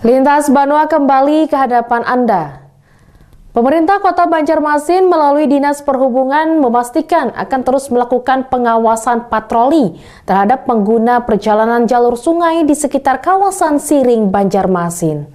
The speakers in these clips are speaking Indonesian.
Lintas Banua kembali ke hadapan Anda. Pemerintah Kota Banjarmasin melalui Dinas Perhubungan memastikan akan terus melakukan pengawasan patroli terhadap pengguna perjalanan jalur sungai di sekitar kawasan Siring Banjarmasin.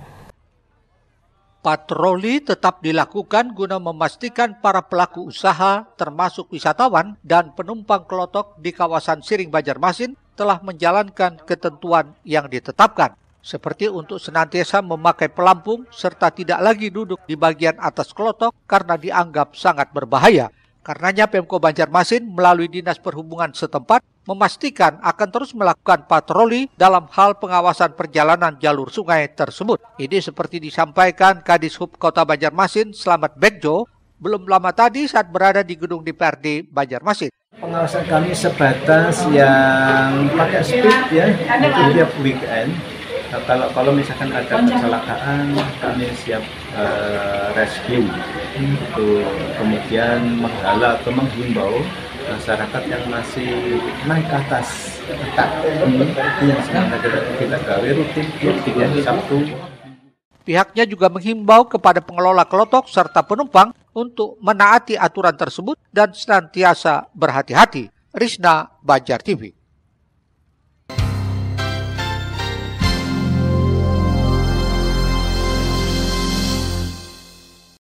Patroli tetap dilakukan guna memastikan para pelaku usaha termasuk wisatawan dan penumpang kelotok di kawasan Siring Banjarmasin telah menjalankan ketentuan yang ditetapkan seperti untuk senantiasa memakai pelampung serta tidak lagi duduk di bagian atas kelotok karena dianggap sangat berbahaya. Karenanya Pemko Banjarmasin melalui Dinas Perhubungan setempat memastikan akan terus melakukan patroli dalam hal pengawasan perjalanan jalur sungai tersebut. Ini seperti disampaikan Kadis Hub Kota Banjarmasin Selamat Bekjo belum lama tadi saat berada di gedung DPRD Banjarmasin. Pengawasan kami sebatas yang pakai speed ya, mungkin weekend Eh, kalau kalau misalkan ada kecelakaan kami siap uh, rescue untuk kemudian menghala atau menghimbau masyarakat yang masih naik ke atas tetap hmm. yang sekarang kita, kita gawe rutin rutinnya ya, Sabtu. Pihaknya juga menghimbau kepada pengelola kelotok serta penumpang untuk menaati aturan tersebut dan senantiasa berhati-hati. Rizna, Banjar TV.